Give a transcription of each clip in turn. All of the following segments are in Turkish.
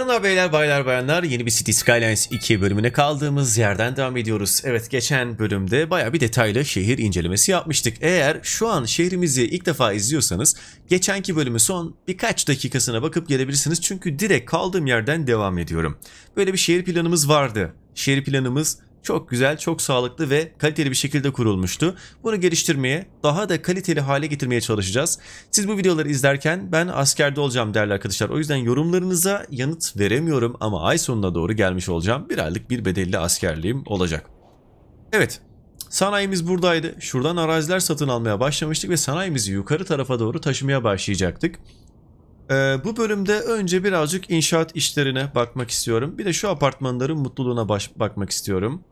Merhabalar beyler baylar bayanlar yeni bir City Skylines 2 bölümüne kaldığımız yerden devam ediyoruz. Evet geçen bölümde baya bir detaylı şehir incelemesi yapmıştık. Eğer şu an şehrimizi ilk defa izliyorsanız geçenki bölümün son birkaç dakikasına bakıp gelebilirsiniz. Çünkü direkt kaldığım yerden devam ediyorum. Böyle bir şehir planımız vardı. Şehir planımız çok güzel, çok sağlıklı ve kaliteli bir şekilde kurulmuştu. Bunu geliştirmeye, daha da kaliteli hale getirmeye çalışacağız. Siz bu videoları izlerken ben askerde olacağım değerli arkadaşlar. O yüzden yorumlarınıza yanıt veremiyorum ama ay sonuna doğru gelmiş olacağım. Bir aylık bir bedelli askerliğim olacak. Evet, Sanayimiz buradaydı. Şuradan araziler satın almaya başlamıştık ve sanayimizi yukarı tarafa doğru taşımaya başlayacaktık. Ee, bu bölümde önce birazcık inşaat işlerine bakmak istiyorum. Bir de şu apartmanların mutluluğuna baş bakmak istiyorum.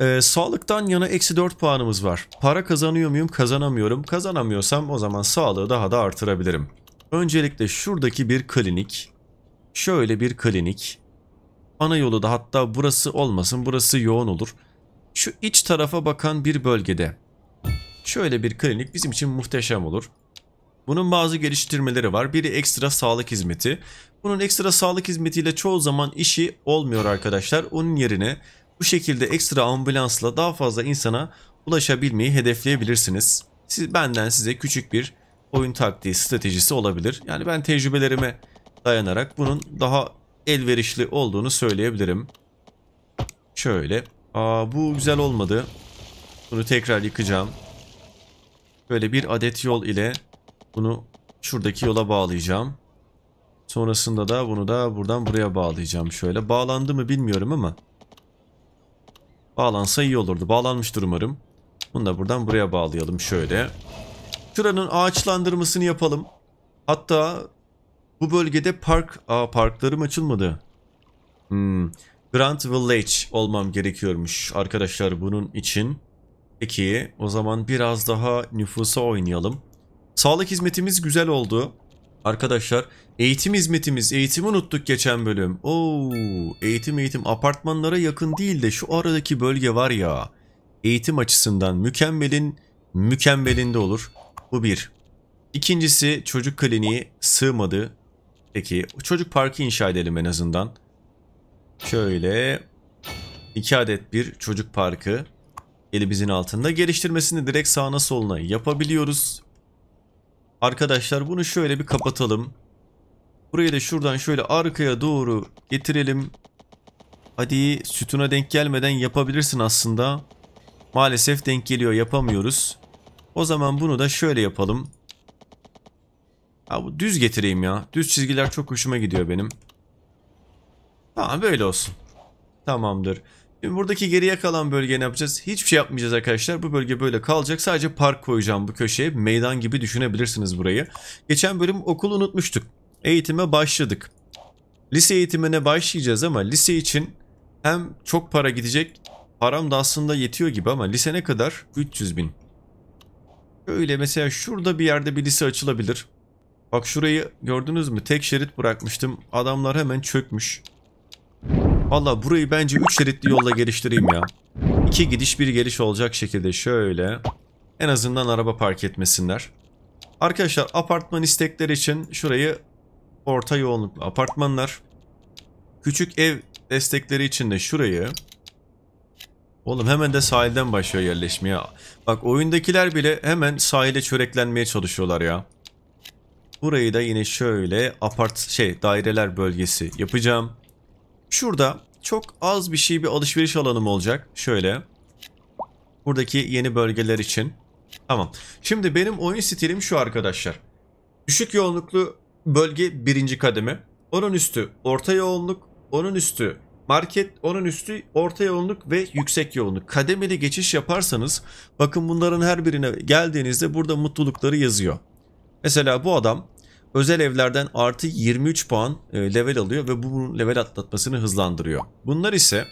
Ee, sağlıktan yana eksi 4 puanımız var. Para kazanıyor muyum? Kazanamıyorum. Kazanamıyorsam o zaman sağlığı daha da artırabilirim. Öncelikle şuradaki bir klinik. Şöyle bir klinik. Ana yolu da hatta burası olmasın. Burası yoğun olur. Şu iç tarafa bakan bir bölgede. Şöyle bir klinik bizim için muhteşem olur. Bunun bazı geliştirmeleri var. Biri ekstra sağlık hizmeti. Bunun ekstra sağlık hizmetiyle çoğu zaman işi olmuyor arkadaşlar. Onun yerine bu şekilde ekstra ambulansla daha fazla insana ulaşabilmeyi hedefleyebilirsiniz. Siz, benden size küçük bir oyun taktiği, stratejisi olabilir. Yani ben tecrübelerime dayanarak bunun daha elverişli olduğunu söyleyebilirim. Şöyle. Aa, bu güzel olmadı. Bunu tekrar yıkacağım. Böyle bir adet yol ile bunu şuradaki yola bağlayacağım. Sonrasında da bunu da buradan buraya bağlayacağım şöyle. Bağlandı mı bilmiyorum ama Bağlansa iyi olurdu. Bağlanmıştır umarım. Bunu da buradan buraya bağlayalım şöyle. Şuranın ağaçlandırmasını yapalım. Hatta bu bölgede park... Aa parklarım açılmadı. Hmm. Grand Village olmam gerekiyormuş arkadaşlar bunun için. Peki o zaman biraz daha nüfusa oynayalım. Sağlık hizmetimiz güzel oldu. Arkadaşlar Eğitim hizmetimiz. Eğitimi unuttuk geçen bölüm. Oo, eğitim eğitim. Apartmanlara yakın değil de şu aradaki bölge var ya. Eğitim açısından mükemmelin mükemmelinde olur. Bu bir. İkincisi çocuk kliniği sığmadı. Peki çocuk parkı inşa edelim en azından. Şöyle iki adet bir çocuk parkı elimizin altında. Geliştirmesini direkt sağına soluna yapabiliyoruz. Arkadaşlar bunu şöyle bir kapatalım. Burayı da şuradan şöyle arkaya doğru getirelim. Hadi sütuna denk gelmeden yapabilirsin aslında. Maalesef denk geliyor yapamıyoruz. O zaman bunu da şöyle yapalım. Ya bu düz getireyim ya. Düz çizgiler çok hoşuma gidiyor benim. Tamam böyle olsun. Tamamdır. Şimdi buradaki geriye kalan bölgeyi ne yapacağız? Hiçbir şey yapmayacağız arkadaşlar. Bu bölge böyle kalacak. Sadece park koyacağım bu köşeye. Meydan gibi düşünebilirsiniz burayı. Geçen bölüm okul unutmuştuk eğitime başladık. Lise eğitimine başlayacağız ama lise için hem çok para gidecek param da aslında yetiyor gibi ama lise ne kadar? 300 bin. Öyle mesela şurada bir yerde bir lise açılabilir. Bak şurayı gördünüz mü? Tek şerit bırakmıştım. Adamlar hemen çökmüş. Valla burayı bence 3 şeritli yolla geliştireyim ya. 2 gidiş bir geliş olacak şekilde şöyle. En azından araba park etmesinler. Arkadaşlar apartman istekleri için şurayı orta yoğunluklu apartmanlar. Küçük ev destekleri için de şurayı Oğlum hemen de sahilden başlıyor yerleşmeye. Bak oyundakiler bile hemen sahile çöreklenmeye çalışıyorlar ya. Burayı da yine şöyle apart şey daireler bölgesi yapacağım. Şurada çok az bir şey bir alışveriş alanım olacak. Şöyle. Buradaki yeni bölgeler için. Tamam. Şimdi benim oyun stilim şu arkadaşlar. Düşük yoğunluklu bölge birinci kademe. Onun üstü orta yoğunluk, onun üstü market, onun üstü orta yoğunluk ve yüksek yoğunluk. Kademeli geçiş yaparsanız bakın bunların her birine geldiğinizde burada mutlulukları yazıyor. Mesela bu adam özel evlerden artı 23 puan e, level alıyor ve bunun level atlatmasını hızlandırıyor. Bunlar ise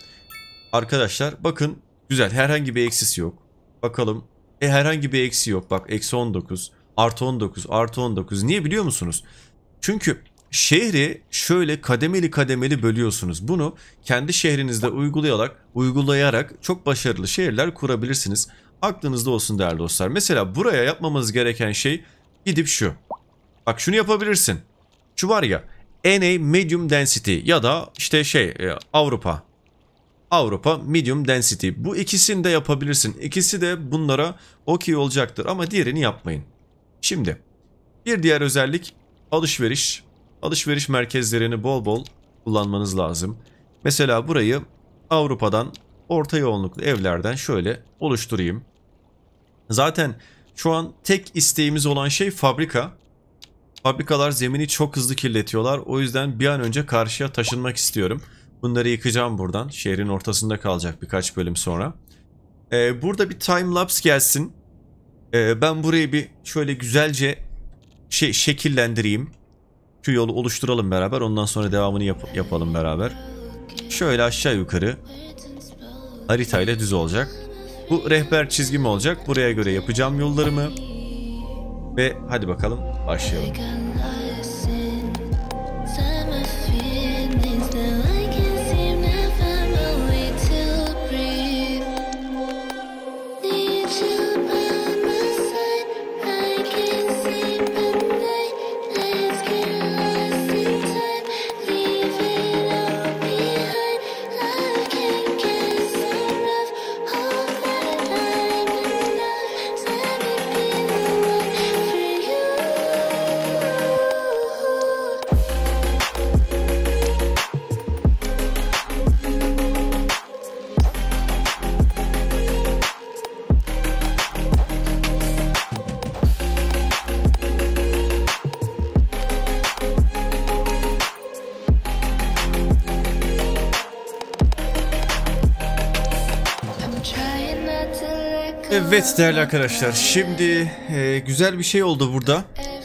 arkadaşlar bakın güzel herhangi bir eksisi yok. Bakalım e, herhangi bir eksi yok bak eksi 19 artı 19 artı 19 niye biliyor musunuz? Çünkü şehri şöyle kademeli kademeli bölüyorsunuz. Bunu kendi şehrinizde uygulayarak, uygulayarak çok başarılı şehirler kurabilirsiniz. Aklınızda olsun değerli dostlar. Mesela buraya yapmamız gereken şey gidip şu. Bak şunu yapabilirsin. Şu var ya NA Medium Density ya da işte şey e, Avrupa. Avrupa Medium Density. Bu ikisini de yapabilirsin. İkisi de bunlara okey olacaktır ama diğerini yapmayın. Şimdi bir diğer özellik alışveriş, alışveriş merkezlerini bol bol kullanmanız lazım. Mesela burayı Avrupa'dan orta yoğunluklu evlerden şöyle oluşturayım. Zaten şu an tek isteğimiz olan şey fabrika. Fabrikalar zemini çok hızlı kirletiyorlar. O yüzden bir an önce karşıya taşınmak istiyorum. Bunları yıkacağım buradan. Şehrin ortasında kalacak birkaç bölüm sonra. Ee, burada bir time lapse gelsin. Ee, ben burayı bir şöyle güzelce şey, şekillendireyim. Şu yolu oluşturalım beraber. Ondan sonra devamını yap yapalım beraber. Şöyle aşağı yukarı haritayla düz olacak. Bu rehber çizgim olacak. Buraya göre yapacağım yollarımı. Ve hadi bakalım başlayalım. Evet değerli arkadaşlar şimdi e, güzel bir şey oldu burada.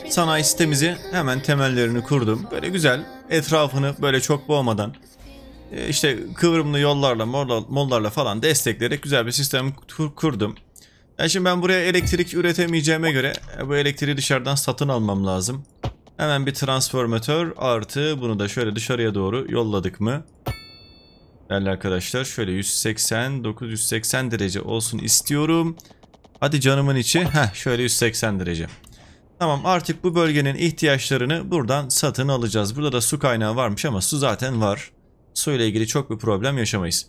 Sanayi sitemizi hemen temellerini kurdum. Böyle güzel etrafını böyle çok boğmadan e, işte kıvrımlı yollarla mollarla falan destekleyerek güzel bir sistem kurdum. Yani e, şimdi ben buraya elektrik üretemeyeceğime göre e, bu elektriği dışarıdan satın almam lazım. Hemen bir transformatör artı bunu da şöyle dışarıya doğru yolladık mı? Değerli arkadaşlar şöyle 180 980 derece olsun istiyorum. Hadi canımın içi. Heh şöyle 180 derece. Tamam artık bu bölgenin ihtiyaçlarını buradan satın alacağız. Burada da su kaynağı varmış ama su zaten var. Su ile ilgili çok bir problem yaşamayız.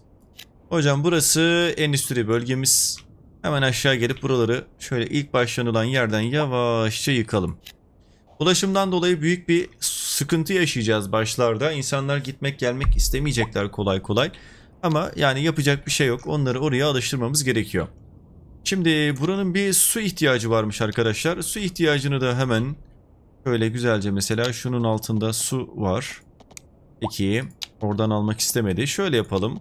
Hocam burası endüstri bölgemiz. Hemen aşağı gelip buraları şöyle ilk başlanılan yerden yavaşça yıkalım. Ulaşımdan dolayı büyük bir sıkıntı yaşayacağız başlarda. İnsanlar gitmek gelmek istemeyecekler kolay kolay. Ama yani yapacak bir şey yok. Onları oraya alıştırmamız gerekiyor. Şimdi buranın bir su ihtiyacı varmış arkadaşlar. Su ihtiyacını da hemen şöyle güzelce mesela şunun altında su var. Peki oradan almak istemedi. Şöyle yapalım.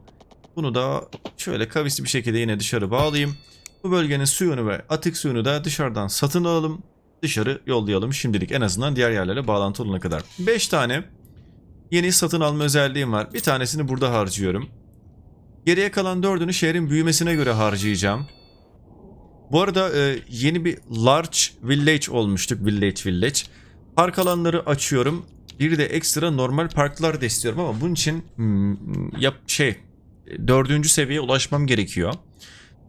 Bunu da şöyle kavisli bir şekilde yine dışarı bağlayayım. Bu bölgenin suyunu ve atık suyunu da dışarıdan satın alalım dışarı yollayalım şimdilik en azından diğer yerlere bağlantı olana kadar. 5 tane yeni satın alma özelliğim var. Bir tanesini burada harcıyorum. Geriye kalan dördünü şehrin büyümesine göre harcayacağım. Bu arada e, yeni bir large village olmuştuk. Village village. Park alanları açıyorum. Bir de ekstra normal parklar da istiyorum ama bunun için hmm, yap şey dördüncü seviyeye ulaşmam gerekiyor.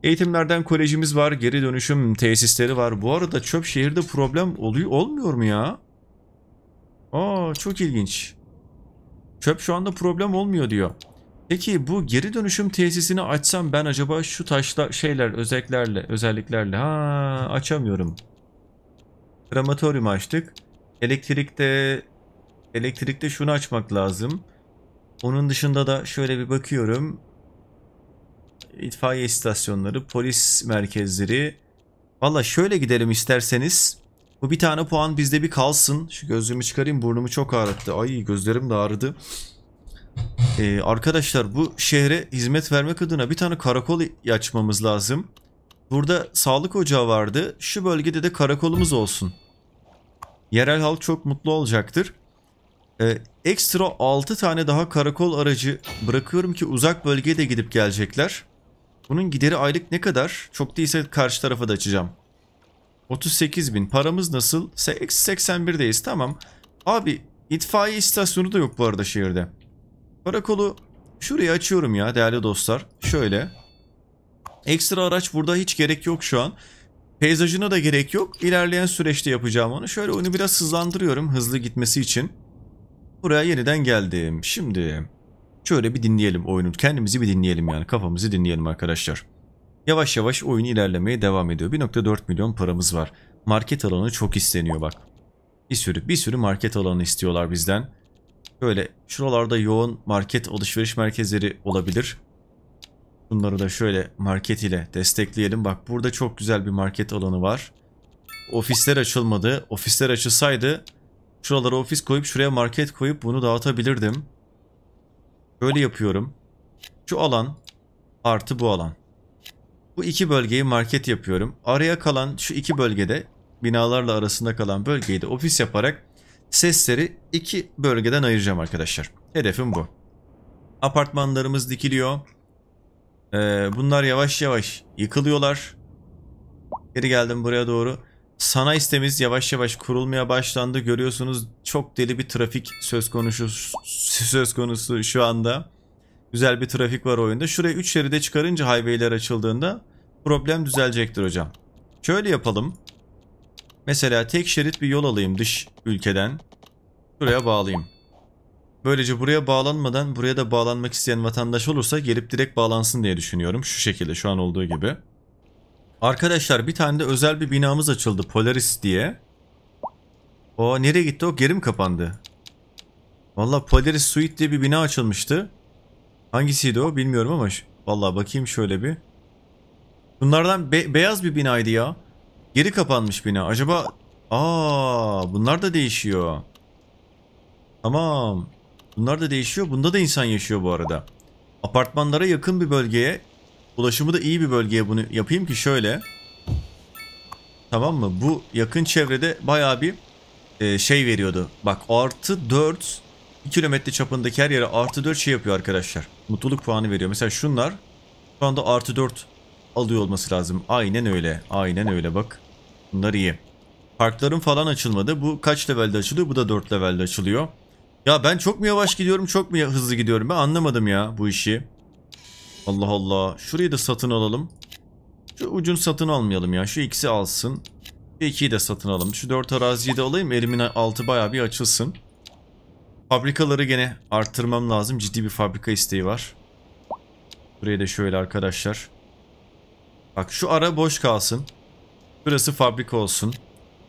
Eğitimlerden kolejimiz var, geri dönüşüm tesisleri var. Bu arada çöp şehirde problem oluyor olmuyor mu ya? Aa çok ilginç. Çöp şu anda problem olmuyor diyor. Peki bu geri dönüşüm tesisini açsam ben acaba şu taşla şeyler özelliklerle özelliklerle ha açamıyorum. Krematoryum açtık. Elektrikte elektrikte şunu açmak lazım. Onun dışında da şöyle bir bakıyorum itfaiye istasyonları, polis merkezleri. Valla şöyle gidelim isterseniz. Bu bir tane puan bizde bir kalsın. Şu gözlüğümü çıkarayım burnumu çok ağrıttı. Ay gözlerim de ağrıdı. Ee, arkadaşlar bu şehre hizmet vermek adına bir tane karakol açmamız lazım. Burada sağlık ocağı vardı. Şu bölgede de karakolumuz olsun. Yerel halk çok mutlu olacaktır. Ee, ekstra 6 tane daha karakol aracı bırakıyorum ki uzak bölgeye de gidip gelecekler. Bunun gideri aylık ne kadar? Çok değilse karşı tarafa da açacağım. 38 bin. Paramız nasıl? 81'deyiz tamam. Abi itfaiye istasyonu da yok bu arada şehirde. Karakolu şurayı açıyorum ya değerli dostlar. Şöyle. Ekstra araç burada hiç gerek yok şu an. Peyzajına da gerek yok. İlerleyen süreçte yapacağım onu. Şöyle onu biraz hızlandırıyorum hızlı gitmesi için. Buraya yeniden geldim. Şimdi Şöyle bir dinleyelim oyunu. Kendimizi bir dinleyelim yani. Kafamızı dinleyelim arkadaşlar. Yavaş yavaş oyun ilerlemeye devam ediyor. 1.4 milyon paramız var. Market alanı çok isteniyor bak. Bir sürü bir sürü market alanı istiyorlar bizden. Böyle şuralarda yoğun market alışveriş merkezleri olabilir. Bunları da şöyle market ile destekleyelim. Bak burada çok güzel bir market alanı var. Ofisler açılmadı. Ofisler açılsaydı şuralara ofis koyup şuraya market koyup bunu dağıtabilirdim. Böyle yapıyorum. Şu alan artı bu alan. Bu iki bölgeyi market yapıyorum. Araya kalan şu iki bölgede binalarla arasında kalan bölgeyi de ofis yaparak sesleri iki bölgeden ayıracağım arkadaşlar. Hedefim bu. Apartmanlarımız dikiliyor. Ee, bunlar yavaş yavaş yıkılıyorlar. Geri geldim buraya doğru. Sanayi sitemiz yavaş yavaş kurulmaya başlandı. Görüyorsunuz çok deli bir trafik söz konusu söz konusu şu anda. Güzel bir trafik var oyunda. Şurayı 3 şeride çıkarınca highway'ler açıldığında problem düzelecektir hocam. Şöyle yapalım. Mesela tek şerit bir yol alayım dış ülkeden. Şuraya bağlayayım. Böylece buraya bağlanmadan buraya da bağlanmak isteyen vatandaş olursa gelip direkt bağlansın diye düşünüyorum. Şu şekilde şu an olduğu gibi. Arkadaşlar bir tane de özel bir binamız açıldı Polaris diye. O nereye gitti o? Geri mi kapandı? Valla Polaris Suite diye bir bina açılmıştı. Hangisiydi o bilmiyorum ama valla bakayım şöyle bir. Bunlardan be beyaz bir binaydı ya. Geri kapanmış bina. Acaba aa bunlar da değişiyor. Tamam. Bunlar da değişiyor. Bunda da insan yaşıyor bu arada. Apartmanlara yakın bir bölgeye, ulaşımı da iyi bir bölgeye bunu yapayım ki şöyle. Tamam mı? Bu yakın çevrede bayağı bir e, şey veriyordu. Bak artı 4 2 kilometre çapındaki her yere artı 4 şey yapıyor arkadaşlar. Mutluluk puanı veriyor. Mesela şunlar şu anda artı 4 alıyor olması lazım. Aynen öyle. Aynen öyle bak. Bunlar iyi. Parkların falan açılmadı. Bu kaç levelde açılıyor? Bu da 4 levelde açılıyor. Ya ben çok mu yavaş gidiyorum çok mu hızlı gidiyorum? Ben anlamadım ya bu işi. Allah Allah. Şurayı da satın alalım. Şu ucun satın almayalım ya. Şu ikisi alsın. Bir ikiyi de satın alalım. Şu dört araziyi de alayım. Elimin altı baya bir açılsın. Fabrikaları gene arttırmam lazım. Ciddi bir fabrika isteği var. Buraya da şöyle arkadaşlar. Bak şu ara boş kalsın. Burası fabrika olsun.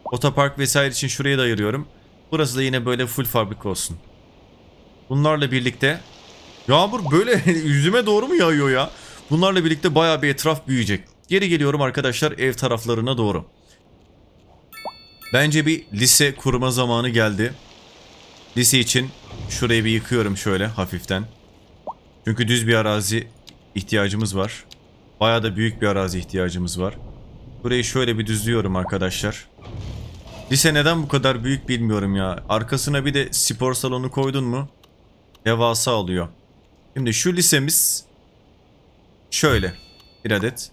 Otopark vesaire için şuraya da ayırıyorum. Burası da yine böyle full fabrika olsun. Bunlarla birlikte yağmur böyle yüzüme doğru mu yağıyor ya? Bunlarla birlikte baya bir etraf büyüyecek. Geri geliyorum arkadaşlar ev taraflarına doğru. Bence bir lise kurma zamanı geldi. Lise için şurayı bir yıkıyorum şöyle hafiften. Çünkü düz bir arazi ihtiyacımız var. Bayağı da büyük bir arazi ihtiyacımız var. Burayı şöyle bir düzlüyorum arkadaşlar. Lise neden bu kadar büyük bilmiyorum ya. Arkasına bir de spor salonu koydun mu devasa oluyor. Şimdi şu lisemiz şöyle bir adet.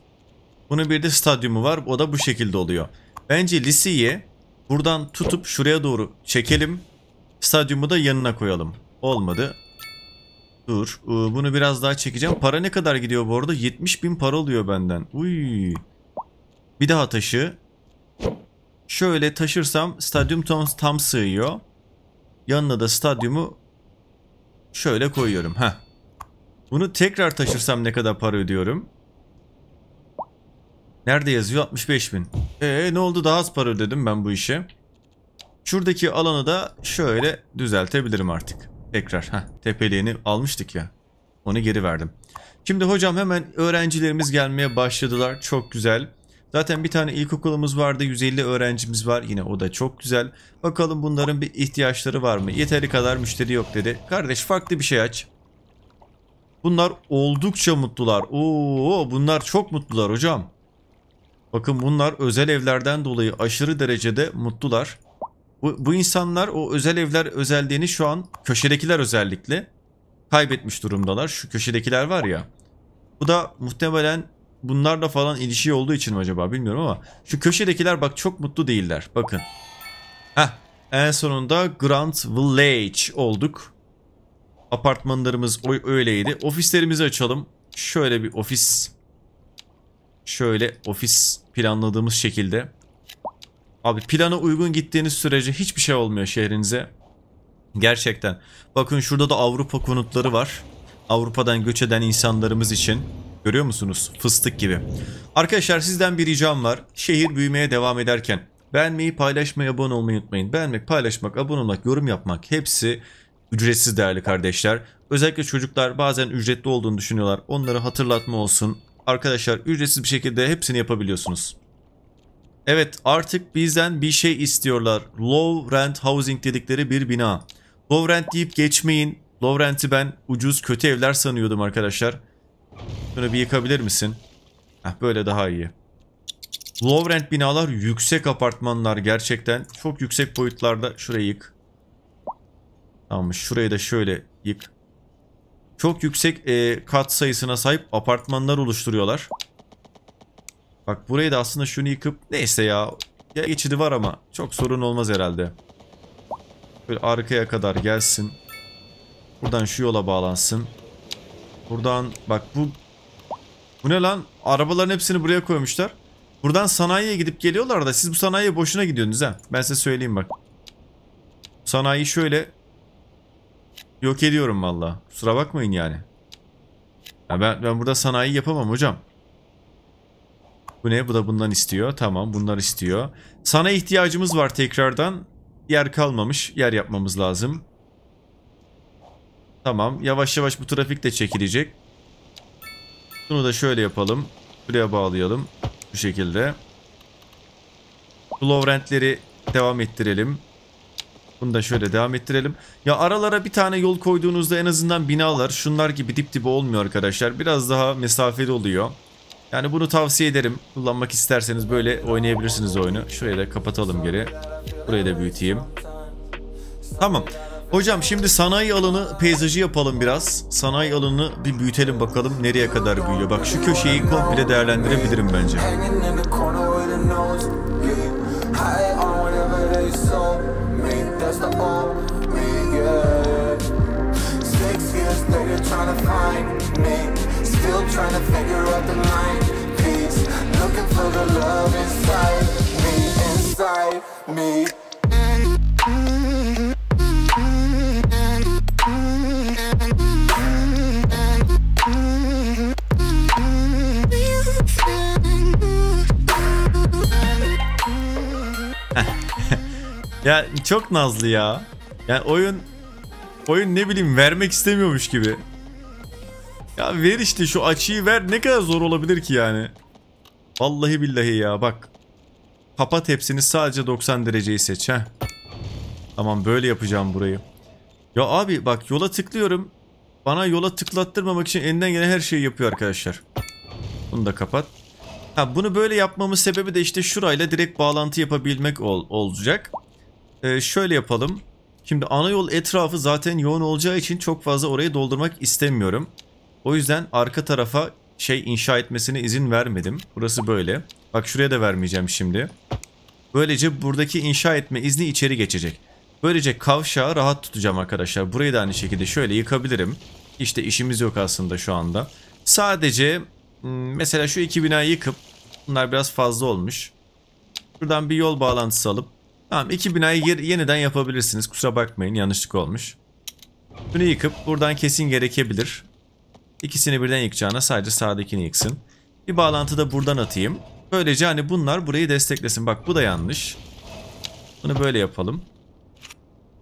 Bunun bir de stadyumu var. O da bu şekilde oluyor. Bence liseyi Buradan tutup şuraya doğru çekelim. Stadyumu da yanına koyalım. Olmadı. Dur. E, bunu biraz daha çekeceğim. Para ne kadar gidiyor bu arada? 70 bin para oluyor benden. Uy. Bir daha taşı. Şöyle taşırsam stadyum tam, tam sığıyor. Yanına da stadyumu şöyle koyuyorum. Heh. Bunu tekrar taşırsam ne kadar para ödüyorum? Nerede yazıyor? 65 bin. Eee ne oldu? Daha az para ödedim ben bu işe. Şuradaki alanı da şöyle düzeltebilirim artık. Tekrar. Heh, tepeliğini almıştık ya. Onu geri verdim. Şimdi hocam hemen öğrencilerimiz gelmeye başladılar. Çok güzel. Zaten bir tane ilkokulumuz vardı. 150 öğrencimiz var. Yine o da çok güzel. Bakalım bunların bir ihtiyaçları var mı? Yeteri kadar müşteri yok dedi. Kardeş farklı bir şey aç. Bunlar oldukça mutlular. Oo, bunlar çok mutlular hocam. Bakın bunlar özel evlerden dolayı aşırı derecede mutlular. Bu, bu insanlar o özel evler özelliğini şu an köşedekiler özellikle kaybetmiş durumdalar. Şu köşedekiler var ya. Bu da muhtemelen bunlarla falan ilişki olduğu için mi acaba bilmiyorum ama şu köşedekiler bak çok mutlu değiller. Bakın. Heh, en sonunda Grand Village olduk. Apartmanlarımız öyleydi. Ofislerimizi açalım. Şöyle bir ofis Şöyle ofis planladığımız şekilde. Abi plana uygun gittiğiniz sürece hiçbir şey olmuyor şehrinize. Gerçekten. Bakın şurada da Avrupa konutları var. Avrupa'dan göç eden insanlarımız için. Görüyor musunuz? Fıstık gibi. Arkadaşlar sizden bir ricam var. Şehir büyümeye devam ederken beğenmeyi, paylaşmayı, abone olmayı unutmayın. Beğenmek, paylaşmak, abone olmak, yorum yapmak hepsi ücretsiz değerli kardeşler. Özellikle çocuklar bazen ücretli olduğunu düşünüyorlar. Onları hatırlatma olsun. Arkadaşlar ücretsiz bir şekilde hepsini yapabiliyorsunuz. Evet artık bizden bir şey istiyorlar. Low rent housing dedikleri bir bina. Low rent deyip geçmeyin. Low rent'i ben ucuz kötü evler sanıyordum arkadaşlar. Bunu bir yıkabilir misin? Heh, böyle daha iyi. Low rent binalar yüksek apartmanlar gerçekten. Çok yüksek boyutlarda. Şurayı yık. Tamam şurayı da şöyle yık. Çok yüksek e, kat sayısına sahip apartmanlar oluşturuyorlar. Bak burayı da aslında şunu yıkıp neyse ya. Ya geçidi var ama çok sorun olmaz herhalde. Böyle arkaya kadar gelsin. Buradan şu yola bağlansın. Buradan bak bu bu ne lan? Arabaların hepsini buraya koymuşlar. Buradan sanayiye gidip geliyorlar da siz bu sanayiye boşuna gidiyorsunuz ha. Ben size söyleyeyim bak. Sanayi şöyle Yok ediyorum valla. Kusura bakmayın yani. Ya ben, ben burada sanayi yapamam hocam. Bu ne? Bu da bundan istiyor. Tamam bunlar istiyor. Sana ihtiyacımız var tekrardan. Yer kalmamış. Yer yapmamız lazım. Tamam. Yavaş yavaş bu trafik de çekilecek. Bunu da şöyle yapalım. Buraya bağlayalım. Bu şekilde. Flowrentleri devam ettirelim. Bunu da şöyle devam ettirelim. Ya aralara bir tane yol koyduğunuzda en azından binalar şunlar gibi dip dibe olmuyor arkadaşlar. Biraz daha mesafeli oluyor. Yani bunu tavsiye ederim. Kullanmak isterseniz böyle oynayabilirsiniz oyunu. Şurayı da kapatalım geri. Burayı da büyüteyim. Tamam. Hocam şimdi sanayi alanı peyzajı yapalım biraz. Sanayi alanını bir büyütelim bakalım nereye kadar büyüyor. Bak şu köşeyi komple değerlendirebilirim bence. Mr. On Me, yeah. Six years later, trying to find me. Still trying to figure out the line. Peace, looking for the love inside me, inside me. Ya çok nazlı ya. Yani oyun oyun ne bileyim vermek istemiyormuş gibi. Ya ver işte şu açıyı ver. Ne kadar zor olabilir ki yani. Vallahi billahi ya bak. Kapat hepsini sadece 90 dereceyi seç ha. Tamam böyle yapacağım burayı. Ya abi bak yola tıklıyorum. Bana yola tıklattırmamak için elinden gelen her şeyi yapıyor arkadaşlar. Bunu da kapat. Ha bunu böyle yapmamın sebebi de işte şurayla direkt bağlantı yapabilmek ol olacak. Ee, şöyle yapalım. Şimdi ana yol etrafı zaten yoğun olacağı için çok fazla orayı doldurmak istemiyorum. O yüzden arka tarafa şey inşa etmesine izin vermedim. Burası böyle. Bak şuraya da vermeyeceğim şimdi. Böylece buradaki inşa etme izni içeri geçecek. Böylece kavşağı rahat tutacağım arkadaşlar. Burayı da aynı şekilde şöyle yıkabilirim. İşte işimiz yok aslında şu anda. Sadece hmm, mesela şu iki binayı yıkıp bunlar biraz fazla olmuş. Şuradan bir yol bağlantısı alıp Tamam iki binayı yeniden yapabilirsiniz. Kusura bakmayın yanlışlık olmuş. Bunu yıkıp buradan kesin gerekebilir. İkisini birden yıkacağına sadece sağdakini yıksın. Bir bağlantı da buradan atayım. Böylece hani bunlar burayı desteklesin. Bak bu da yanlış. Bunu böyle yapalım.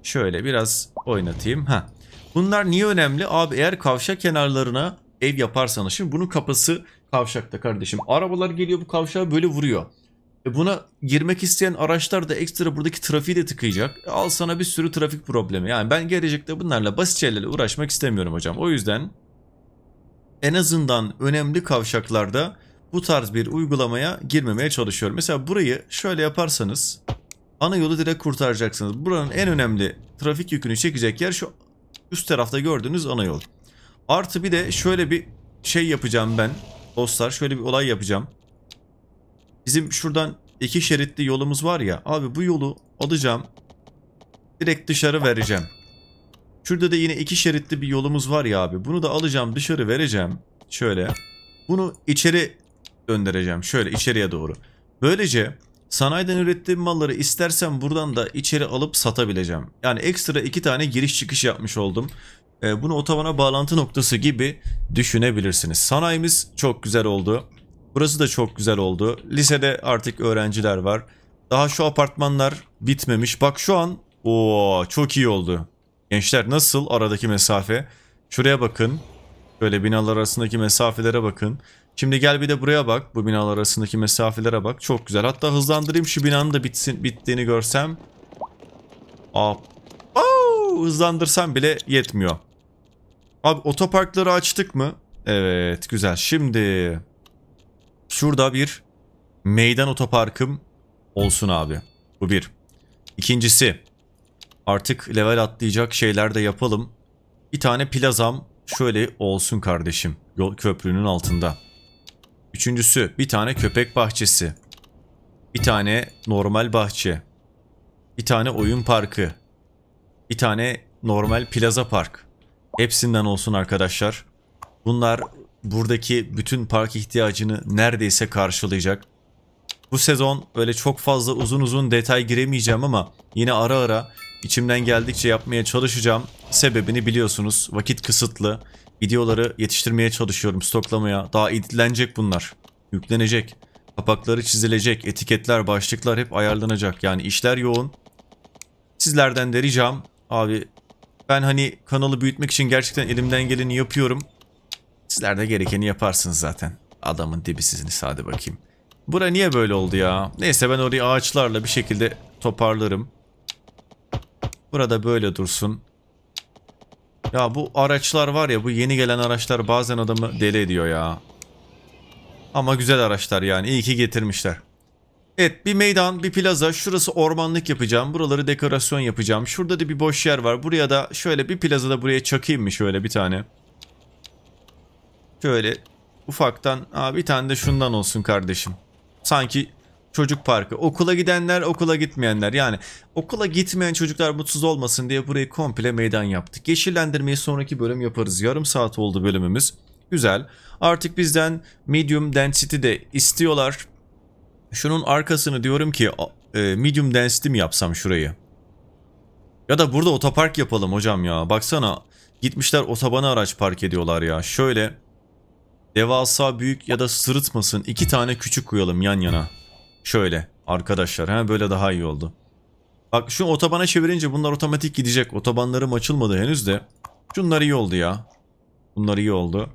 Şöyle biraz oynatayım. Ha. Bunlar niye önemli? Abi eğer kavşak kenarlarına ev yaparsanız. Şimdi bunun kapısı kavşakta kardeşim. Arabalar geliyor bu kavşağı böyle vuruyor. E buna girmek isteyen araçlar da ekstra buradaki trafiği de tıkayacak. E al sana bir sürü trafik problemi. Yani ben gelecekte bunlarla basit şeylerle uğraşmak istemiyorum hocam. O yüzden en azından önemli kavşaklarda bu tarz bir uygulamaya girmemeye çalışıyorum. Mesela burayı şöyle yaparsanız ana yolu direkt kurtaracaksınız. Buranın en önemli trafik yükünü çekecek yer şu üst tarafta gördüğünüz ana yol. Artı bir de şöyle bir şey yapacağım ben. Dostlar şöyle bir olay yapacağım. Bizim şuradan iki şeritli yolumuz var ya. Abi bu yolu alacağım. Direkt dışarı vereceğim. Şurada da yine iki şeritli bir yolumuz var ya abi. Bunu da alacağım dışarı vereceğim. Şöyle. Bunu içeri döndüreceğim. Şöyle içeriye doğru. Böylece sanayiden ürettiğim malları istersen buradan da içeri alıp satabileceğim. Yani ekstra iki tane giriş çıkış yapmış oldum. Ee, bunu otobana bağlantı noktası gibi düşünebilirsiniz. Sanayimiz çok güzel oldu. Burası da çok güzel oldu. Lisede artık öğrenciler var. Daha şu apartmanlar bitmemiş. Bak şu an o çok iyi oldu. Gençler nasıl aradaki mesafe? Şuraya bakın. Böyle binalar arasındaki mesafelere bakın. Şimdi gel bir de buraya bak. Bu binalar arasındaki mesafelere bak. Çok güzel. Hatta hızlandırayım şu binanın da bitsin, bittiğini görsem. Aa, hızlandırsam bile yetmiyor. Abi otoparkları açtık mı? Evet güzel. Şimdi Şurada bir meydan otoparkım olsun abi. Bu bir. İkincisi artık level atlayacak şeyler de yapalım. Bir tane plazam şöyle olsun kardeşim. Yol köprünün altında. Üçüncüsü bir tane köpek bahçesi. Bir tane normal bahçe. Bir tane oyun parkı. Bir tane normal plaza park. Hepsinden olsun arkadaşlar. Bunlar buradaki bütün park ihtiyacını neredeyse karşılayacak. Bu sezon böyle çok fazla uzun uzun detay giremeyeceğim ama yine ara ara içimden geldikçe yapmaya çalışacağım. Sebebini biliyorsunuz vakit kısıtlı. Videoları yetiştirmeye çalışıyorum stoklamaya. Daha editlenecek bunlar. Yüklenecek. Kapakları çizilecek. Etiketler, başlıklar hep ayarlanacak. Yani işler yoğun. Sizlerden de ricam abi ben hani kanalı büyütmek için gerçekten elimden geleni yapıyorum. Sizler de gerekeni yaparsınız zaten. Adamın dibi sizin hadi bakayım. Bura niye böyle oldu ya? Neyse ben orayı ağaçlarla bir şekilde toparlarım. Burada böyle dursun. Ya bu araçlar var ya bu yeni gelen araçlar bazen adamı deli ediyor ya. Ama güzel araçlar yani iyi ki getirmişler. Evet bir meydan bir plaza şurası ormanlık yapacağım. Buraları dekorasyon yapacağım. Şurada da bir boş yer var. Buraya da şöyle bir plaza da buraya çakayım mı şöyle bir tane. Şöyle ufaktan Aa, bir tane de şundan olsun kardeşim. Sanki çocuk parkı. Okula gidenler, okula gitmeyenler. Yani okula gitmeyen çocuklar mutsuz olmasın diye burayı komple meydan yaptık. Yeşillendirmeyi sonraki bölüm yaparız. Yarım saat oldu bölümümüz. Güzel. Artık bizden medium density de istiyorlar. Şunun arkasını diyorum ki e, medium density mi yapsam şurayı? Ya da burada otopark yapalım hocam ya. Baksana gitmişler otobana araç park ediyorlar ya. Şöyle Devasa büyük ya da sırıtmasın. iki tane küçük koyalım yan yana. Şöyle arkadaşlar. He, böyle daha iyi oldu. Bak şu otobana çevirince bunlar otomatik gidecek. Otobanlarım açılmadı henüz de. Şunlar iyi oldu ya. Bunlar iyi oldu.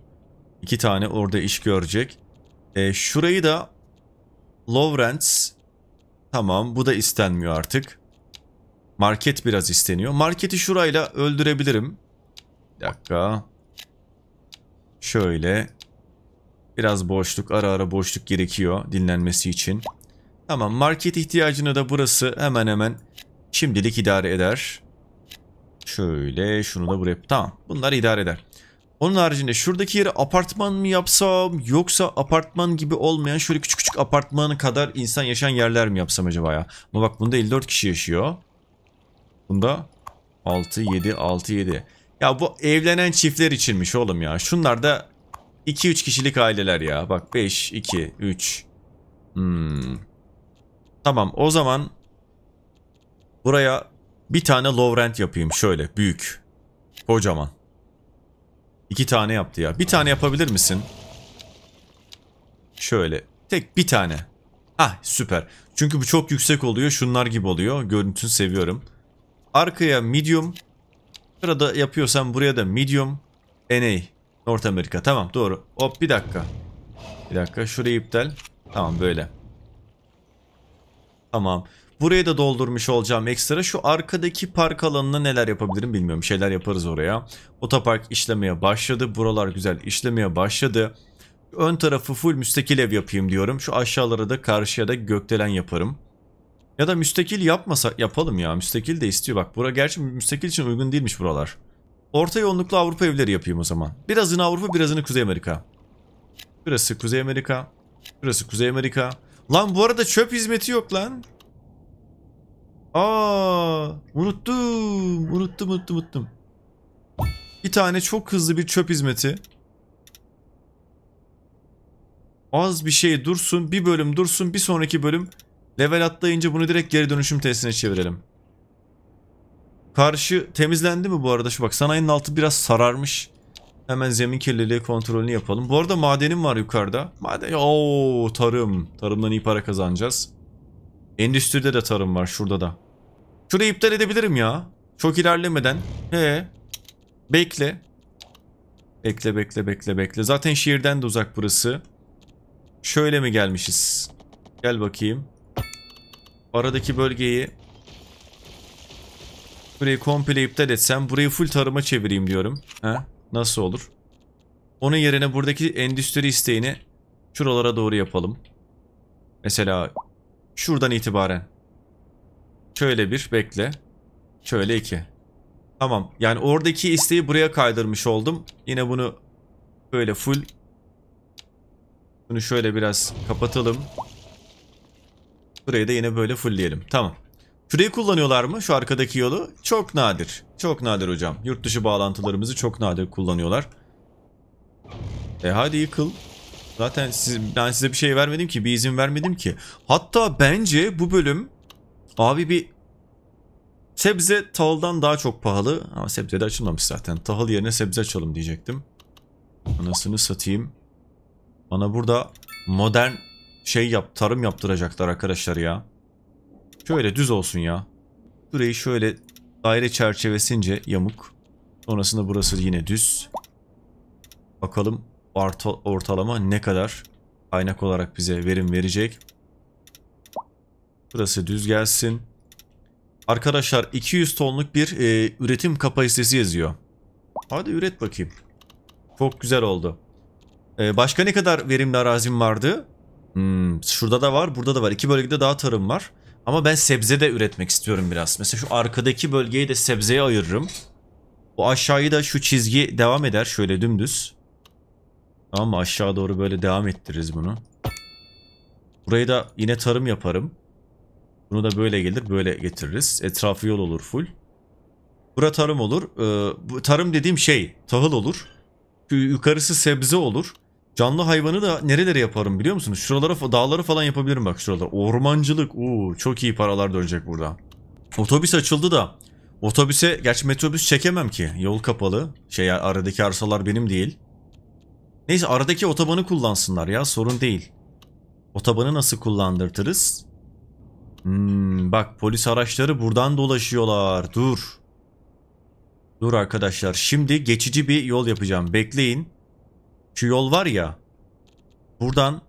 İki tane orada iş görecek. E, şurayı da Lawrence. Tamam bu da istenmiyor artık. Market biraz isteniyor. Marketi şurayla öldürebilirim. Bir dakika. Şöyle. Biraz boşluk, ara ara boşluk gerekiyor dinlenmesi için. Tamam, market ihtiyacını da burası hemen hemen şimdilik idare eder. Şöyle, şunu da buraya... Tamam, bunlar idare eder. Onun haricinde şuradaki yeri apartman mı yapsam yoksa apartman gibi olmayan şöyle küçük küçük apartmanı kadar insan yaşayan yerler mi yapsam acaba ya? Ama bak bunda 54 kişi yaşıyor. Bunda 6, 7, 6, 7. Ya bu evlenen çiftler içinmiş oğlum ya. Şunlar da 2-3 kişilik aileler ya. Bak 5, 2, 3. Hmm. Tamam o zaman buraya bir tane low rent yapayım şöyle büyük. Kocaman. İki tane yaptı ya. Bir tane yapabilir misin? Şöyle. Tek bir tane. Ah süper. Çünkü bu çok yüksek oluyor. Şunlar gibi oluyor. Görüntünü seviyorum. Arkaya medium. Şurada yapıyorsan buraya da medium. NA. North Amerika tamam doğru. Hop bir dakika. Bir dakika şurayı iptal. Tamam böyle. Tamam. burayı da doldurmuş olacağım ekstra. Şu arkadaki park alanına neler yapabilirim bilmiyorum. Şeyler yaparız oraya. Otopark işlemeye başladı. Buralar güzel işlemeye başladı. Ön tarafı full müstakil ev yapayım diyorum. Şu aşağılara da karşıya da gökdelen yaparım. Ya da müstakil yapmasa yapalım ya. Müstakil de istiyor. Bak bura gerçi müstakil için uygun değilmiş buralar. Orta yoğunluklu Avrupa evleri yapayım o zaman. Birazını Avrupa, birazını Kuzey Amerika. Burası Kuzey Amerika. Burası Kuzey Amerika. Lan bu arada çöp hizmeti yok lan. Aa, unuttum. Unuttum, unuttum, unuttum. Bir tane çok hızlı bir çöp hizmeti. Az bir şey dursun, bir bölüm dursun, bir sonraki bölüm level atlayınca bunu direkt geri dönüşüm testine çevirelim. Karşı temizlendi mi bu arada? Şu bak sanayinin altı biraz sararmış. Hemen zemin kirliliği kontrolünü yapalım. Bu arada madenim var yukarıda. Maden ooo tarım. Tarımdan iyi para kazanacağız. Endüstride de tarım var şurada da. Şurayı iptal edebilirim ya. Çok ilerlemeden. He. Bekle. Bekle bekle bekle bekle. Zaten şehirden de uzak burası. Şöyle mi gelmişiz? Gel bakayım. Aradaki bölgeyi Burayı komple iptal etsem, burayı full tarıma çevireyim diyorum. He? Nasıl olur? Onun yerine buradaki endüstri isteğini şuralara doğru yapalım. Mesela şuradan itibaren. Şöyle bir bekle. Şöyle iki. Tamam. Yani oradaki isteği buraya kaydırmış oldum. Yine bunu böyle full. Bunu şöyle biraz kapatalım. Burayı da yine böyle fullleyelim. Tamam. Şurayı kullanıyorlar mı şu arkadaki yolu? Çok nadir. Çok nadir hocam. Yurt dışı bağlantılarımızı çok nadir kullanıyorlar. E hadi yıkıl. Zaten siz, ben size bir şey vermedim ki. Bir izin vermedim ki. Hatta bence bu bölüm abi bir sebze tahıldan daha çok pahalı. Ama sebze de açılmamış zaten. Tahıl yerine sebze açalım diyecektim. Anasını satayım. Bana burada modern şey yap, tarım yaptıracaklar arkadaşlar ya. Şöyle düz olsun ya. burayı şöyle daire çerçevesince yamuk. Sonrasında burası yine düz. Bakalım ortalama ne kadar kaynak olarak bize verim verecek. Burası düz gelsin. Arkadaşlar 200 tonluk bir e, üretim kapasitesi yazıyor. Hadi üret bakayım. Çok güzel oldu. E, başka ne kadar verimli arazim vardı? Hmm, şurada da var, burada da var. İki bölgede daha tarım var. Ama ben sebze de üretmek istiyorum biraz. Mesela şu arkadaki bölgeyi de sebzeye ayırırım. Bu aşağıyı da şu çizgi devam eder şöyle dümdüz. Tamam mı? Aşağı doğru böyle devam ettiririz bunu. Burayı da yine tarım yaparım. Bunu da böyle gelir böyle getiririz. Etrafı yol olur full. Bura tarım olur. Ee, bu tarım dediğim şey tahıl olur. Şu yukarısı sebze olur. Canlı hayvanı da nerelere yaparım biliyor musunuz? Şuralara dağları falan yapabilirim bak şuralara. Ormancılık. Uuu çok iyi paralar dönecek burada. Otobüs açıldı da. Otobüse gerçi metrobüs çekemem ki. Yol kapalı. Şey aradaki arsalar benim değil. Neyse aradaki otobanı kullansınlar ya sorun değil. Otobanı nasıl kullandırtırız? Hmm, bak polis araçları buradan dolaşıyorlar. Dur. Dur arkadaşlar şimdi geçici bir yol yapacağım. Bekleyin. Şu yol var ya. Buradan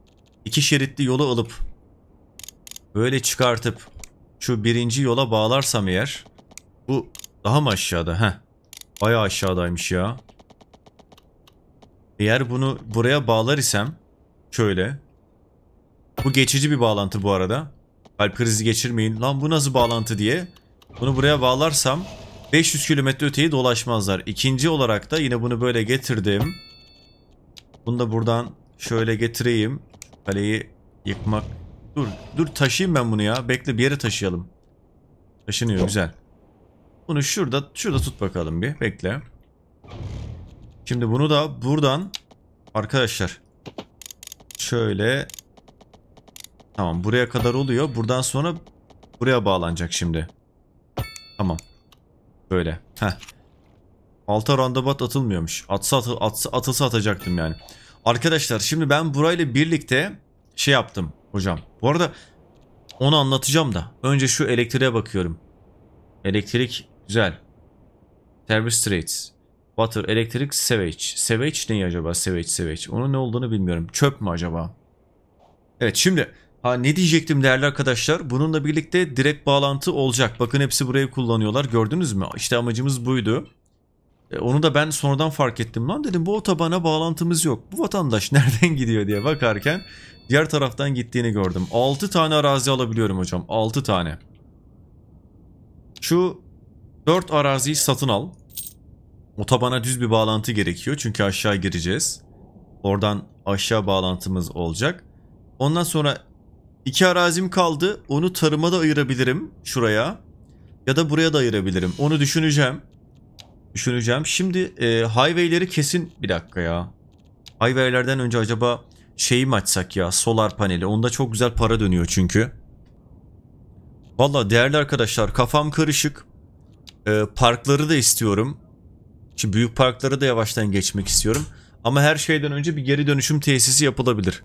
iki şeritli yolu alıp böyle çıkartıp şu birinci yola bağlarsam eğer bu daha mı aşağıda? Heh. Bayağı aşağıdaymış ya. Eğer bunu buraya bağlar isem şöyle. Bu geçici bir bağlantı bu arada. Kalp krizi geçirmeyin. Lan bu nasıl bağlantı diye. Bunu buraya bağlarsam 500 kilometre öteyi dolaşmazlar. İkinci olarak da yine bunu böyle getirdim. Bunu da buradan şöyle getireyim. Kaleyi yıkmak. Dur, dur taşıyayım ben bunu ya. Bekle bir yere taşıyalım. Taşınıyor güzel. Bunu şurada şurada tut bakalım bir. Bekle. Şimdi bunu da buradan arkadaşlar şöyle tamam buraya kadar oluyor. Buradan sonra buraya bağlanacak şimdi. Tamam. Böyle. Heh. Alta randabat atılmıyormuş. Atsa, atı, atsa atılsa atacaktım yani. Arkadaşlar şimdi ben burayla birlikte şey yaptım hocam. Bu arada onu anlatacağım da. Önce şu elektriğe bakıyorum. Elektrik güzel. Service traits. Water, elektrik, savage. Savage ne acaba? Savage, savage. Onun ne olduğunu bilmiyorum. Çöp mü acaba? Evet şimdi ha, ne diyecektim değerli arkadaşlar? Bununla birlikte direkt bağlantı olacak. Bakın hepsi burayı kullanıyorlar. Gördünüz mü? İşte amacımız buydu. E, onu da ben sonradan fark ettim lan dedim bu otobana bağlantımız yok. Bu vatandaş nereden gidiyor diye bakarken diğer taraftan gittiğini gördüm. 6 tane arazi alabiliyorum hocam 6 tane. Şu 4 araziyi satın al. Otobana düz bir bağlantı gerekiyor çünkü aşağı gireceğiz. Oradan aşağı bağlantımız olacak. Ondan sonra iki arazim kaldı. Onu tarıma da ayırabilirim şuraya. Ya da buraya da ayırabilirim. Onu düşüneceğim düşüneceğim. Şimdi e, highway'leri kesin bir dakika ya. Highway'lerden önce acaba şeyi mi açsak ya solar paneli. Onda çok güzel para dönüyor çünkü. Valla değerli arkadaşlar kafam karışık. E, parkları da istiyorum. Şimdi büyük parkları da yavaştan geçmek istiyorum. Ama her şeyden önce bir geri dönüşüm tesisi yapılabilir.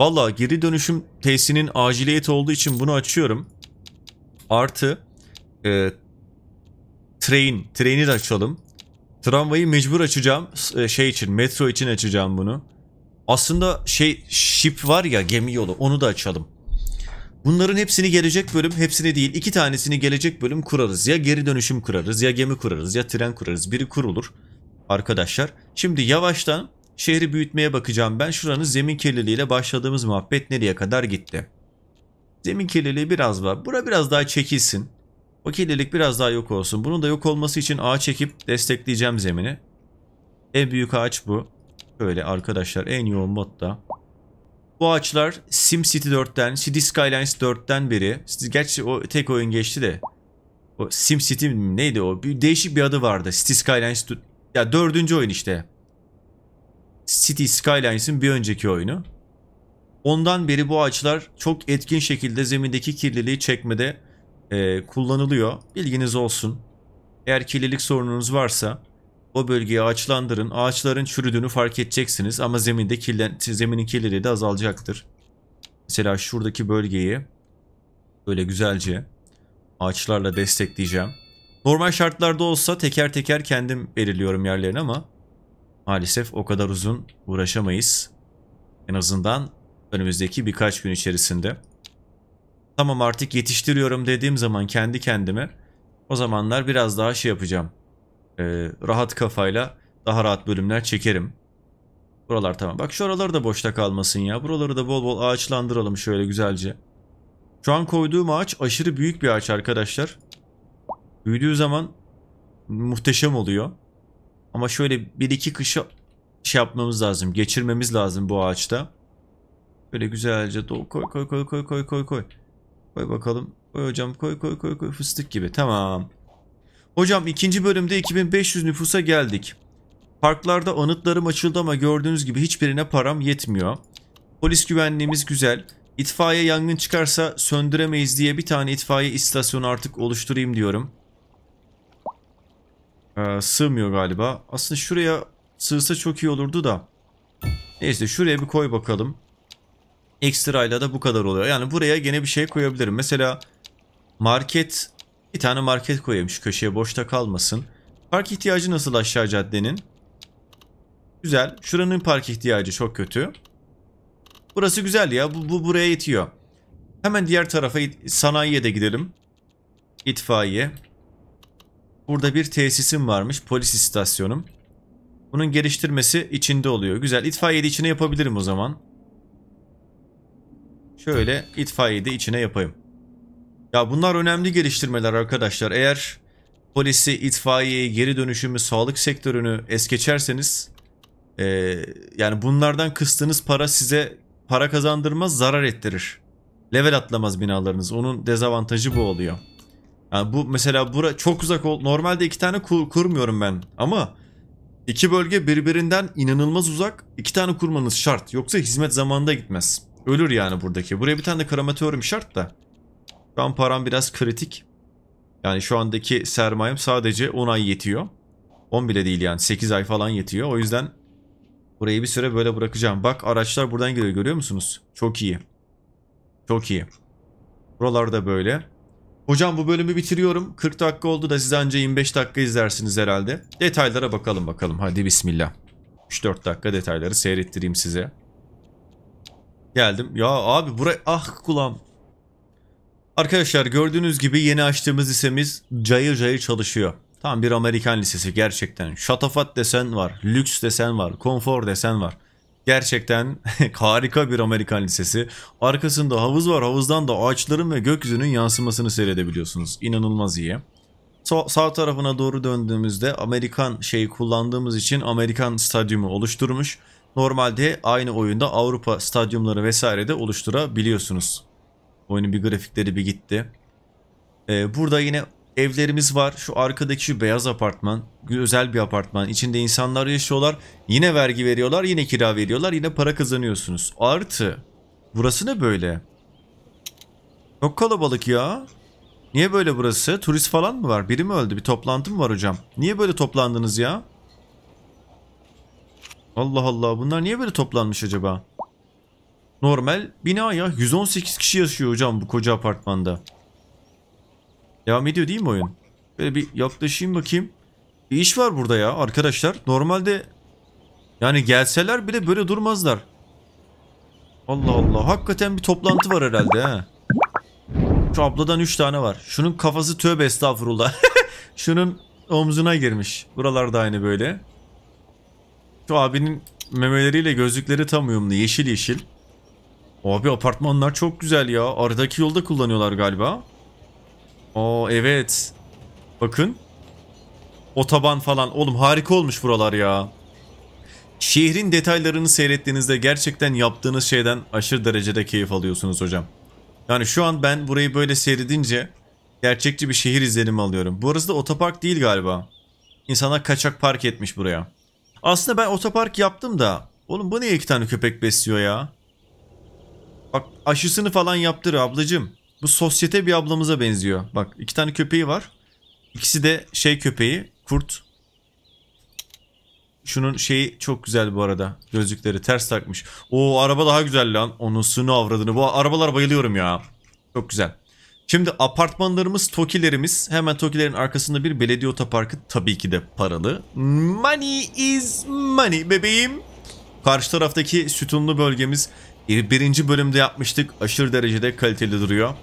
Valla geri dönüşüm tesisinin aciliyet olduğu için bunu açıyorum. Artı e, train. Train'i de açalım. Tramvayı mecbur açacağım. E, şey için metro için açacağım bunu. Aslında şey ship var ya gemi yolu onu da açalım. Bunların hepsini gelecek bölüm, hepsini değil iki tanesini gelecek bölüm kurarız. Ya geri dönüşüm kurarız, ya gemi kurarız, ya tren kurarız. Biri kurulur arkadaşlar. Şimdi yavaştan şehri büyütmeye bakacağım ben. Şuranın zemin kirliliğiyle başladığımız muhabbet nereye kadar gitti? Zemin kirliliği biraz var. Bura biraz daha çekilsin. O kirlilik biraz daha yok olsun. Bunun da yok olması için ağaç çekip destekleyeceğim zemini. En büyük ağaç bu. Şöyle arkadaşlar en yoğun modda. Bu ağaçlar SimCity 4'ten, City Skylines 4'ten biri. Gerçi o tek oyun geçti de. O SimCity neydi o? Bir, değişik bir adı vardı. City Skylines ya dördüncü oyun işte. City Skylines'in bir önceki oyunu. Ondan beri bu ağaçlar çok etkin şekilde zemindeki kirliliği çekmede e, kullanılıyor. Bilginiz olsun. Eğer kirlilik sorununuz varsa o bölgeyi ağaçlandırın. Ağaçların çürüdüğünü fark edeceksiniz ama zeminde kirlen, zeminin kirliliği de azalacaktır. Mesela şuradaki bölgeyi böyle güzelce ağaçlarla destekleyeceğim. Normal şartlarda olsa teker teker kendim belirliyorum yerlerini ama maalesef o kadar uzun uğraşamayız. En azından önümüzdeki birkaç gün içerisinde tamam artık yetiştiriyorum dediğim zaman kendi kendime o zamanlar biraz daha şey yapacağım. Ee, rahat kafayla daha rahat bölümler çekerim. Buralar tamam. Bak şu aralar da boşta kalmasın ya. Buraları da bol bol ağaçlandıralım şöyle güzelce. Şu an koyduğum ağaç aşırı büyük bir ağaç arkadaşlar. Büyüdüğü zaman muhteşem oluyor. Ama şöyle bir iki kışı şey yapmamız lazım. Geçirmemiz lazım bu ağaçta. Böyle güzelce do koy koy koy koy koy koy koy. Koy bakalım. Koy hocam koy koy koy koy fıstık gibi. Tamam. Hocam ikinci bölümde 2500 nüfusa geldik. Parklarda anıtlarım açıldı ama gördüğünüz gibi hiçbirine param yetmiyor. Polis güvenliğimiz güzel. İtfaiye yangın çıkarsa söndüremeyiz diye bir tane itfaiye istasyonu artık oluşturayım diyorum. Ee, sığmıyor galiba. Aslında şuraya sığsa çok iyi olurdu da. Neyse şuraya bir koy bakalım. Ekstrayla da bu kadar oluyor. Yani buraya gene bir şey koyabilirim. Mesela market bir tane market koyayım şu köşeye boşta kalmasın. Park ihtiyacı nasıl aşağı caddenin? Güzel. Şuranın park ihtiyacı çok kötü. Burası güzel ya. Bu, bu buraya yetiyor. Hemen diğer tarafa sanayiye de gidelim. İtfaiye. Burada bir tesisim varmış. Polis istasyonum. Bunun geliştirmesi içinde oluyor. Güzel. İtfaiye de içine yapabilirim o zaman. Şöyle itfaiyeyi de içine yapayım. Ya bunlar önemli geliştirmeler arkadaşlar. Eğer polisi, itfaiyeyi, geri dönüşümü, sağlık sektörünü es geçerseniz e, yani bunlardan kıstığınız para size para kazandırmaz, zarar ettirir. Level atlamaz binalarınız. Onun dezavantajı bu oluyor. Yani bu mesela bura çok uzak ol. Normalde iki tane kur, kurmuyorum ben ama iki bölge birbirinden inanılmaz uzak. İki tane kurmanız şart. Yoksa hizmet zamanında gitmez. Ölür yani buradaki. Buraya bir tane de kramatörüm şart da. Şu an param biraz kritik. Yani şu andaki sermayem sadece 10 ay yetiyor. 10 bile değil yani 8 ay falan yetiyor. O yüzden burayı bir süre böyle bırakacağım. Bak araçlar buradan geliyor görüyor musunuz? Çok iyi. Çok iyi. Buralarda böyle. Hocam bu bölümü bitiriyorum. 40 dakika oldu da siz anca 25 dakika izlersiniz herhalde. Detaylara bakalım bakalım. Hadi bismillah. 3-4 dakika detayları seyrettireyim size. Geldim. Ya abi buraya ah kulağım. Arkadaşlar gördüğünüz gibi yeni açtığımız lisemiz cayır cayır çalışıyor. Tam bir Amerikan lisesi gerçekten. Şatafat desen var, lüks desen var, konfor desen var. Gerçekten harika bir Amerikan lisesi. Arkasında havuz var. Havuzdan da ağaçların ve gökyüzünün yansımasını seyredebiliyorsunuz. İnanılmaz iyi. So sağ tarafına doğru döndüğümüzde Amerikan şeyi kullandığımız için Amerikan stadyumu oluşturmuş. Normalde aynı oyunda Avrupa stadyumları vesaire de oluşturabiliyorsunuz. Oyunun bir grafikleri bir gitti. Ee, burada yine evlerimiz var. Şu arkadaki şu beyaz apartman, güzel bir apartman. İçinde insanlar yaşıyorlar. Yine vergi veriyorlar, yine kira veriyorlar, yine para kazanıyorsunuz. Artı burası ne böyle? Çok kalabalık ya. Niye böyle burası? Turist falan mı var? Biri mi öldü? Bir toplantı mı var hocam? Niye böyle toplandınız ya? Allah Allah bunlar niye böyle toplanmış acaba? Normal bina ya 118 kişi yaşıyor hocam bu koca apartmanda. Devam ediyor değil mi oyun? Böyle bir yaklaşayım bakayım. Bir iş var burada ya arkadaşlar. Normalde yani gelseler bile böyle durmazlar. Allah Allah. Hakikaten bir toplantı var herhalde He. Şu abladan 3 tane var. Şunun kafası tövbe estağfurullah. Şunun omzuna girmiş. Buralarda aynı böyle. Şu abinin memeleriyle gözlükleri tam uyumlu. Yeşil yeşil. Abi apartmanlar çok güzel ya. Aradaki yolda kullanıyorlar galiba. Oo evet. Bakın. Otoban falan. Oğlum harika olmuş buralar ya. Şehrin detaylarını seyrettiğinizde gerçekten yaptığınız şeyden aşırı derecede keyif alıyorsunuz hocam. Yani şu an ben burayı böyle seyredince gerçekçi bir şehir izlenimi alıyorum. Bu arası da otopark değil galiba. İnsanlar kaçak park etmiş buraya. Aslında ben otopark yaptım da. Oğlum bu niye iki tane köpek besliyor ya? Bak aşısını falan yaptır ablacım. Bu sosyete bir ablamıza benziyor. Bak iki tane köpeği var. İkisi de şey köpeği. Kurt. Şunun şeyi çok güzel bu arada. Gözlükleri ters takmış. O araba daha güzel lan. onun Onusunu avradını. Bu arabalar bayılıyorum ya. Çok güzel. Şimdi apartmanlarımız, tokilerimiz hemen tokilerin arkasında bir belediye otoparkı tabii ki de paralı. Money is money bebeğim. Karşı taraftaki sütunlu bölgemiz e, birinci bölümde yapmıştık. Aşırı derecede kaliteli duruyor.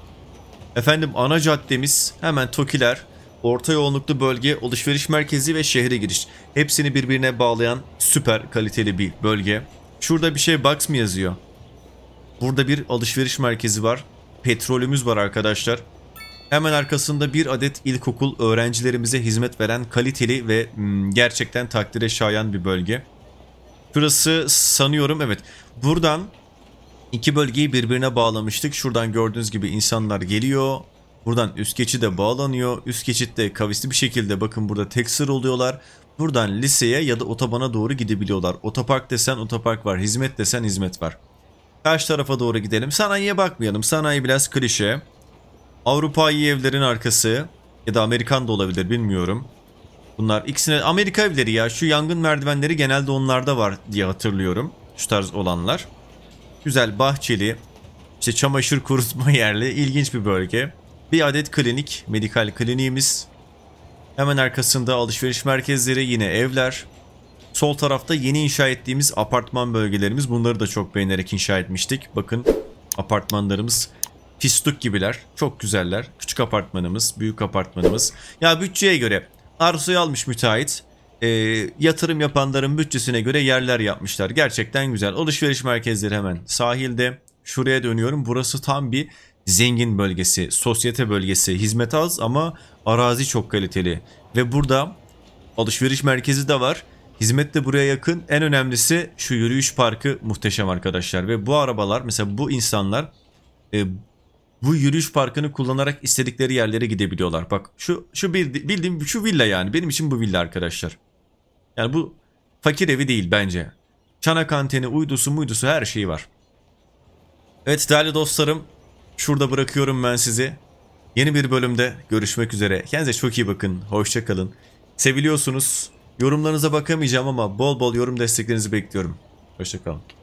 Efendim ana caddemiz hemen tokiler. Orta yoğunluklu bölge, alışveriş merkezi ve şehre giriş. Hepsini birbirine bağlayan süper kaliteli bir bölge. Şurada bir şey box mı yazıyor? Burada bir alışveriş merkezi var petrolümüz var arkadaşlar. Hemen arkasında bir adet ilkokul öğrencilerimize hizmet veren kaliteli ve hmm, gerçekten takdire şayan bir bölge. Şurası sanıyorum evet. Buradan iki bölgeyi birbirine bağlamıştık. Şuradan gördüğünüz gibi insanlar geliyor. Buradan üst de bağlanıyor. Üst geçitte kavisli bir şekilde bakın burada tek sır oluyorlar. Buradan liseye ya da otobana doğru gidebiliyorlar. Otopark desen otopark var. Hizmet desen hizmet var. Karşı tarafa doğru gidelim. Sanayiye bakmayalım. Sanayi biraz klişe. Avrupa'yı evlerin arkası ya da Amerikan da olabilir bilmiyorum. Bunlar ikisine Amerika evleri ya şu yangın merdivenleri genelde onlarda var diye hatırlıyorum. Şu tarz olanlar. Güzel bahçeli işte çamaşır kurutma yerli ilginç bir bölge. Bir adet klinik medikal kliniğimiz. Hemen arkasında alışveriş merkezleri yine evler. Sol tarafta yeni inşa ettiğimiz apartman bölgelerimiz. Bunları da çok beğenerek inşa etmiştik. Bakın apartmanlarımız fistuk gibiler. Çok güzeller. Küçük apartmanımız, büyük apartmanımız. Ya bütçeye göre arzuyu almış müteahhit. E, yatırım yapanların bütçesine göre yerler yapmışlar. Gerçekten güzel. Alışveriş merkezleri hemen sahilde. Şuraya dönüyorum. Burası tam bir zengin bölgesi, sosyete bölgesi. Hizmet az ama arazi çok kaliteli. Ve burada alışveriş merkezi de var. Hizmet de buraya yakın. En önemlisi şu yürüyüş parkı muhteşem arkadaşlar. Ve bu arabalar mesela bu insanlar e, bu yürüyüş parkını kullanarak istedikleri yerlere gidebiliyorlar. Bak şu şu bildiğim şu villa yani benim için bu villa arkadaşlar. Yani bu fakir evi değil bence. Çanak anteni, uydusu muydusu her şeyi var. Evet değerli dostlarım şurada bırakıyorum ben sizi. Yeni bir bölümde görüşmek üzere. Kendinize çok iyi bakın. Hoşçakalın. Seviliyorsunuz. Yorumlarınıza bakamayacağım ama bol bol yorum desteklerinizi bekliyorum. Hoşçakalın.